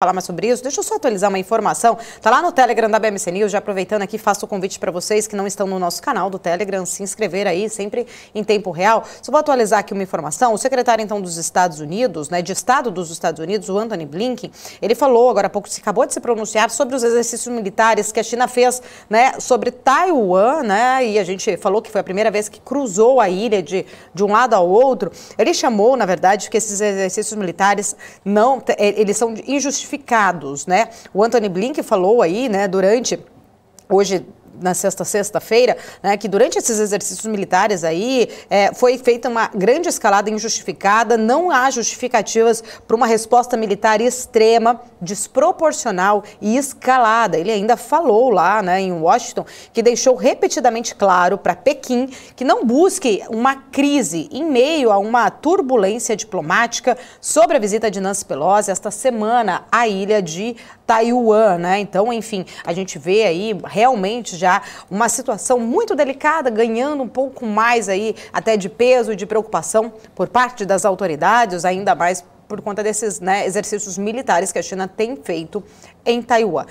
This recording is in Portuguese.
falar mais sobre isso, deixa eu só atualizar uma informação. Tá lá no Telegram da BMC News, já aproveitando aqui, faço o convite para vocês que não estão no nosso canal do Telegram, se inscrever aí, sempre em tempo real. Só vou atualizar aqui uma informação. O secretário, então, dos Estados Unidos, né, de Estado dos Estados Unidos, o Anthony Blinken, ele falou agora há pouco, se acabou de se pronunciar sobre os exercícios militares que a China fez, né, sobre Taiwan, né, e a gente falou que foi a primeira vez que cruzou a ilha de, de um lado ao outro. Ele chamou, na verdade, que esses exercícios militares não, eh, eles são injustificados identificados, né? O Anthony Blink falou aí, né, durante hoje na sexta sexta-feira, né, que durante esses exercícios militares aí é, foi feita uma grande escalada injustificada, não há justificativas para uma resposta militar extrema, desproporcional e escalada. Ele ainda falou lá, né, em Washington, que deixou repetidamente claro para Pequim que não busque uma crise em meio a uma turbulência diplomática sobre a visita de Nancy Pelosi esta semana à ilha de Taiwan, né? Então, enfim, a gente vê aí realmente já uma situação muito delicada, ganhando um pouco mais aí até de peso e de preocupação por parte das autoridades, ainda mais por conta desses né, exercícios militares que a China tem feito em Taiwan.